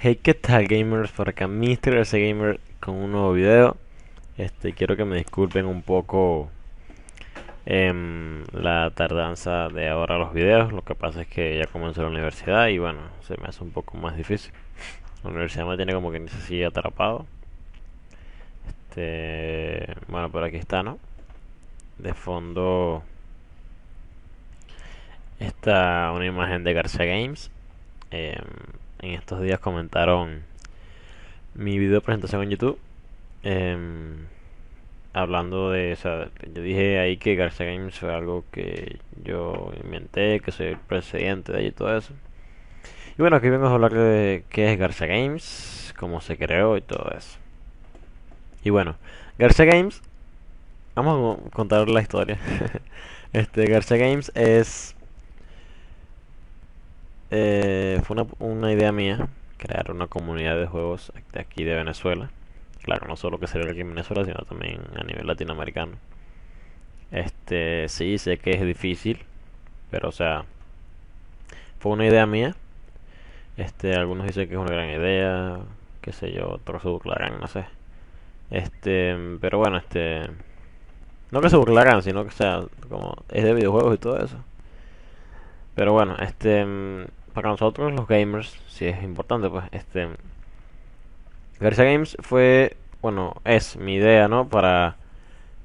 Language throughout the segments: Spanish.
Hey, ¿qué tal gamers? Por acá Mr. Garcia Gamer con un nuevo video. Este, quiero que me disculpen un poco em, la tardanza de ahora los videos. Lo que pasa es que ya comenzó la universidad y bueno, se me hace un poco más difícil. La universidad me tiene como que ni siquiera atrapado. Este, bueno, por aquí está, ¿no? De fondo está una imagen de Garcia Games. Em, en estos días comentaron mi video presentación en YouTube. Em, hablando de, o yo dije ahí que Garza Games fue algo que yo inventé, que soy el presidente de ahí y todo eso. Y bueno, aquí vengo a hablar de qué es Garcia Games, cómo se creó y todo eso. Y bueno, Garcia Games, vamos a contar la historia. este, Garcia Games es eh, fue una, idea mía crear una comunidad de juegos de aquí de Venezuela. Claro, no solo que se ve aquí en Venezuela, sino también a nivel latinoamericano. Este, sí, sé que es difícil, pero o sea, fue una idea mía. Este, algunos dicen que es una gran idea, qué sé yo, otros se burlarán, no sé. Este, pero bueno, este, no que se burlarán, sino que sea, como es de videojuegos y todo eso. Pero bueno, este, para nosotros los gamers si es importante, pues este Garza Games fue, bueno, es mi idea, ¿no? Para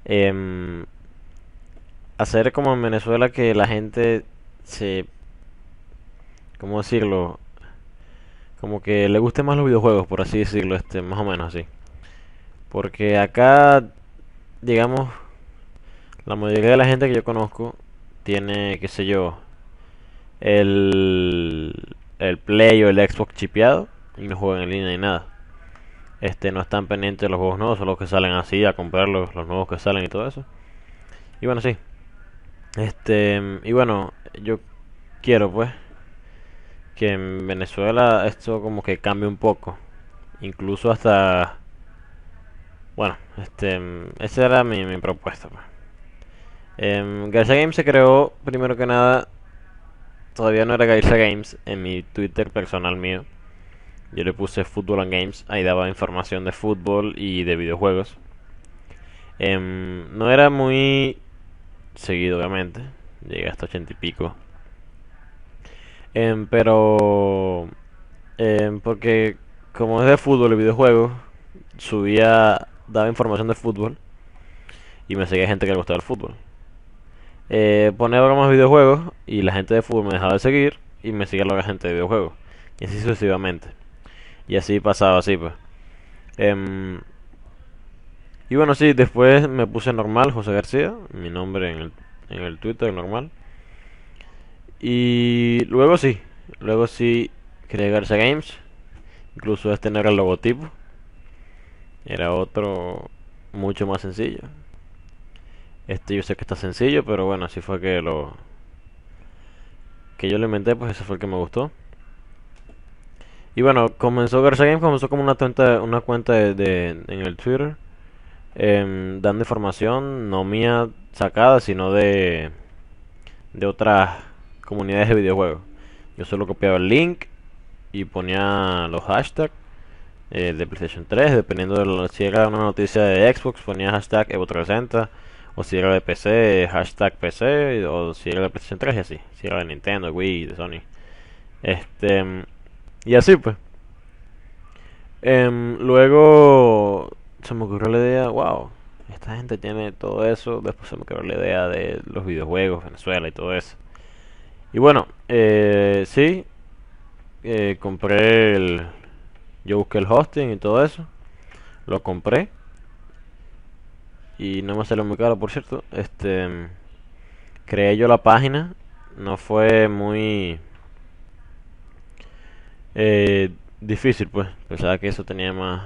em, hacer como en Venezuela que la gente se, ¿cómo decirlo? Como que le guste más los videojuegos, por así decirlo, este, más o menos así. Porque acá, digamos, la mayoría de la gente que yo conozco tiene, qué sé yo, el, Play o el Xbox chipeado y no juegan en línea ni nada. Este, no están pendientes de los juegos nuevos, los que salen así a comprar los, nuevos que salen y todo eso. Y bueno, sí. Este, y bueno, yo quiero pues que en Venezuela esto como que cambie un poco. Incluso hasta bueno, este esa era mi, mi propuesta. Pues. Em, Game se creó primero que nada todavía no era Gaisa Games, en mi Twitter personal mío, yo le puse Football and Games, ahí daba información de fútbol y de videojuegos. Em, no era muy seguido, obviamente, llegué hasta ochenta y pico. Em, pero, em, porque como es de fútbol y videojuegos, subía, daba información de fútbol y me seguía gente que le gustaba el fútbol. Eh, pone ahora más videojuegos y la gente de fútbol me dejaba de seguir y me seguía la gente de videojuegos. Y así sucesivamente. Y así pasaba, así pues. Em, y bueno, sí, después me puse normal, José García, mi nombre en el, en el Twitter normal. Y luego sí, luego sí creé Garza Games. Incluso este no era el logotipo. Era otro mucho más sencillo. Este yo sé que está sencillo, pero bueno, así fue que lo... Que yo le inventé, pues ese fue el que me gustó. Y bueno, comenzó Garza Games, comenzó como una cuenta, una cuenta de, en el Twitter, em, dando información, no mía sacada, sino de, de otras comunidades de videojuegos. Yo solo copiaba el link y ponía los hashtags eh, de PlayStation 3, dependiendo de si era una noticia de Xbox, ponía hashtag Evo 360 o si era de PC, hashtag PC, o si era de PlayStation 3 y así, era de Nintendo, Wii, de Sony. Este, y así pues. Em, luego se me ocurrió la idea, wow, esta gente tiene todo eso, después se me ocurrió la idea de los videojuegos, Venezuela y todo eso. Y bueno, eh, sí, eh, compré el... Yo busqué el hosting y todo eso, lo compré y no me salió muy caro por cierto este creé yo la página no fue muy eh, difícil pues pensaba que eso tenía más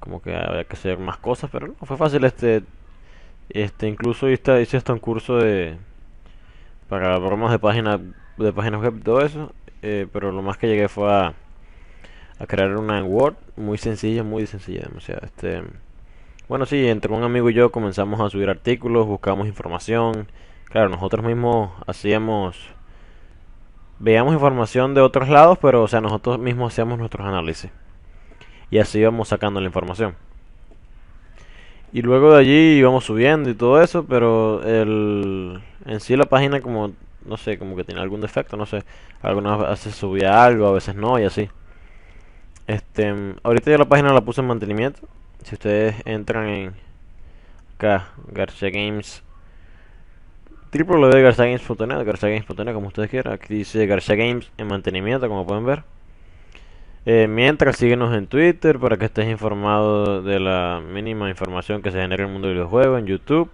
como que había que hacer más cosas pero no fue fácil este este incluso hice, hice hasta un curso de para programas de página de páginas web y todo eso eh, pero lo más que llegué fue a, a crear una Word muy sencilla muy sencilla demasiado este bueno, sí, entre un amigo y yo comenzamos a subir artículos, buscamos información. Claro, nosotros mismos hacíamos. Veíamos información de otros lados, pero, o sea, nosotros mismos hacíamos nuestros análisis. Y así íbamos sacando la información. Y luego de allí íbamos subiendo y todo eso, pero el, en sí la página, como, no sé, como que tiene algún defecto, no sé. Algunas veces subía algo, a veces no, y así. Este, ahorita ya la página la puse en mantenimiento si ustedes entran en acá, garcia Games garcia garciagames.net como ustedes quieran, aquí dice garcia Games en mantenimiento como pueden ver. Eh, mientras síguenos en Twitter para que estés informado de la mínima información que se genera en el mundo de los en YouTube,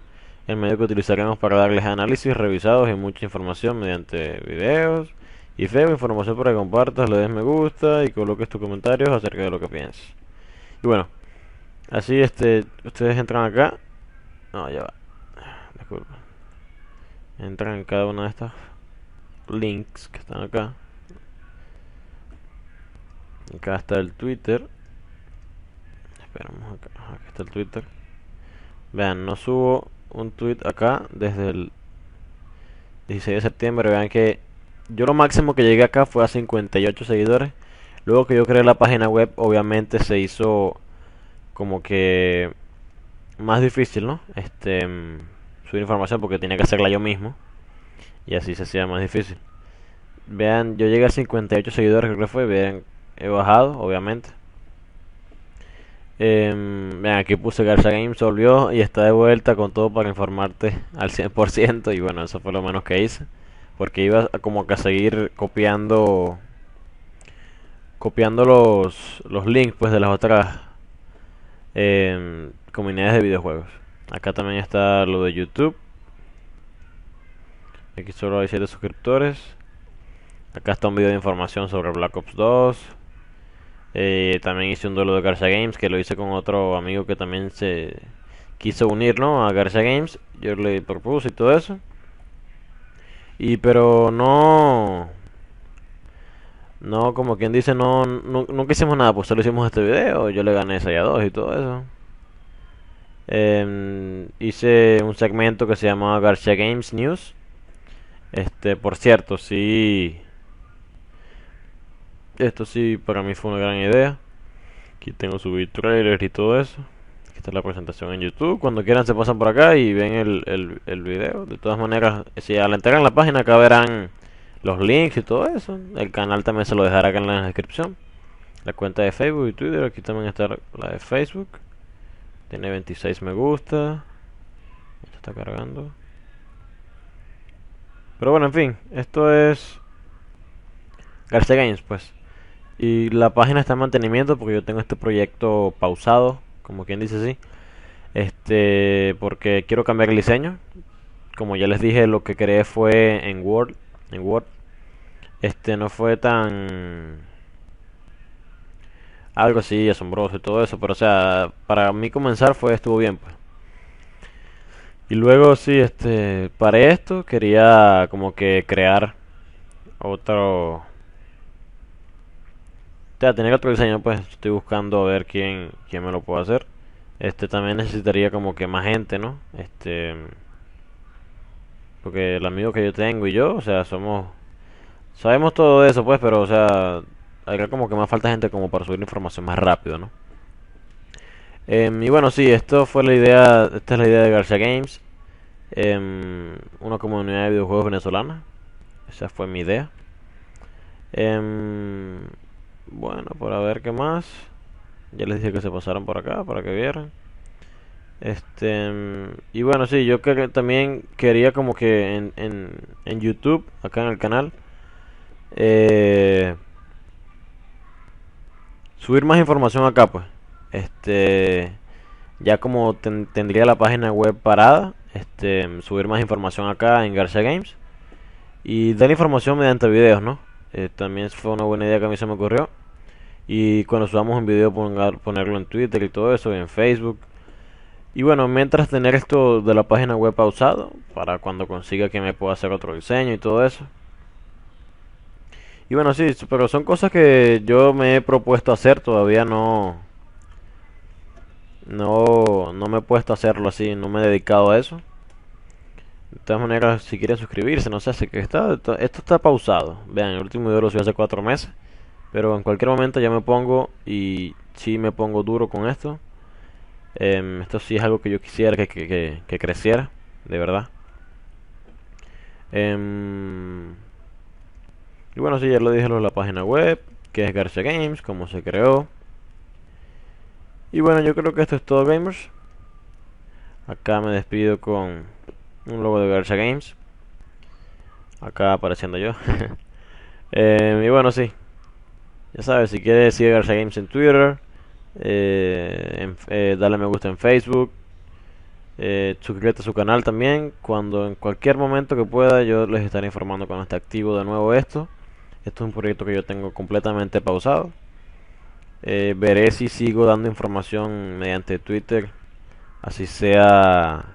el medio que utilizaremos para darles análisis revisados y mucha información mediante videos y feo información para que compartas, le des me gusta y coloques tus comentarios acerca de lo que piensas. Y bueno, Así, este, ustedes entran acá. No, ya va. Entran en cada una de estas links que están acá. Acá está el Twitter. Esperamos acá. está el Twitter. Vean, no subo un tweet acá desde el 16 de septiembre. Vean que yo lo máximo que llegué acá fue a 58 seguidores. Luego que yo creé la página web, obviamente se hizo como que más difícil, ¿no? Este, mm, subir información porque tenía que hacerla yo mismo. Y así se hacía más difícil. Vean, yo llegué a 58 seguidores, creo que fue. Vean, he bajado, obviamente. Em, vean, aquí puse Garza Games, volvió y está de vuelta con todo para informarte al 100%. Y bueno, eso fue lo menos que hice. Porque iba como que a seguir copiando copiando los, los links pues de las otras eh, comunidades de videojuegos. Acá también está lo de YouTube. Aquí solo hay 7 suscriptores. Acá está un video de información sobre Black Ops 2. Eh, también hice un duelo de Garcia Games que lo hice con otro amigo que también se quiso unir a Garcia Games. Yo le propuse y todo eso. Y pero no no, como quien dice, no, no, nunca hicimos nada, pues solo hicimos este video, yo le gané esa a dos y todo eso. Em, hice un segmento que se llamaba garcia Games News. Este, por cierto, sí. Esto sí, para mí fue una gran idea. Aquí tengo subir trailers y todo eso. Aquí está la presentación en YouTube. Cuando quieran se pasan por acá y ven el, el, el video. De todas maneras, si al entrar en la página acá verán los links y todo eso. El canal también se lo dejará acá en la descripción. La cuenta de Facebook y Twitter, aquí también está la de Facebook. Tiene 26 me gusta. Esto está cargando. Pero bueno, en fin, esto es García Games, pues. Y la página está en mantenimiento porque yo tengo este proyecto pausado, como quien dice así. Este, porque quiero cambiar el diseño. Como ya les dije, lo que creé fue en Word, en Word este no fue tan algo así asombroso y todo eso, pero o sea, para mí comenzar fue estuvo bien pues. Y luego sí, este, para esto quería como que crear otro o sea, tenía otro diseño, pues estoy buscando a ver quién quién me lo puede hacer. Este también necesitaría como que más gente, ¿no? Este porque el amigo que yo tengo y yo, o sea, somos Sabemos todo eso, pues, pero, o sea, acá como que más falta gente como para subir información más rápido, ¿no? Em, y bueno, sí, esto fue la idea, esta es la idea de Garcia Games, em, una comunidad de videojuegos venezolana, esa fue mi idea. Eh, bueno, para ver qué más, ya les dije que se pasaron por acá para que vieran. Este, y bueno, sí, yo que también quería como que en, en YouTube, acá en el canal, eh, subir más información acá, pues. Este. Ya como tendría la página web parada, este, subir más información acá en Garcia Games. Y dar información mediante videos, ¿no? Eh, también fue una buena idea que a mí se me ocurrió. Y cuando subamos un video, ponerlo en Twitter y todo eso, y en Facebook. Y bueno, mientras tener esto de la página web pausado, para cuando consiga que me pueda hacer otro diseño y todo eso. Y bueno, sí, pero son cosas que yo me he propuesto hacer, todavía no... No, me he puesto a hacerlo así, no me he dedicado a eso. De todas maneras, si quieren suscribirse, no sé, hace está, esto está pausado. Vean, el último video lo subí hace cuatro meses. Pero en cualquier momento ya me pongo y sí me pongo duro con esto. Em, esto sí es algo que yo quisiera que, creciera, de verdad. Em, y bueno, sí, ya lo dije en la página web, que es Garcia Games, cómo se creó. Y bueno, yo creo que esto es todo, gamers. Acá me despido con un logo de Garcia Games. Acá apareciendo yo. Em, y bueno, sí. Ya sabes, si quieres, sigue Garcia Games en Twitter. Eh, eh, dale me gusta en Facebook. Eh, suscríbete a su canal también. Cuando en cualquier momento que pueda, yo les estaré informando cuando esté activo de nuevo esto. Esto es un proyecto que yo tengo completamente pausado. Eh, veré si sigo dando información mediante Twitter, así sea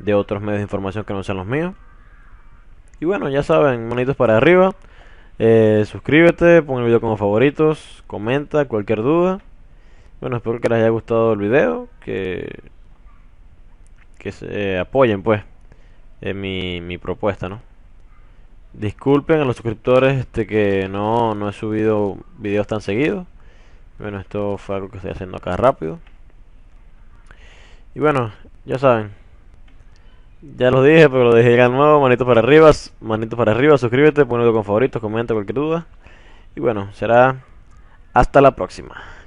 de otros medios de información que no sean los míos. Y bueno, ya saben, manitos para arriba. Eh, suscríbete, pon el video como favoritos, comenta cualquier duda. Bueno, espero que les haya gustado el video, que, que se apoyen pues mi, mi propuesta, ¿no? Disculpen a los suscriptores este, que no, no he subido videos tan seguidos. Bueno, esto fue algo que estoy haciendo acá rápido. Y bueno, ya saben. Ya los dije, pero lo dije de nuevo. Manito para arriba, manito para arriba, suscríbete, ponelo con favoritos, comenta cualquier duda. Y bueno, será hasta la próxima.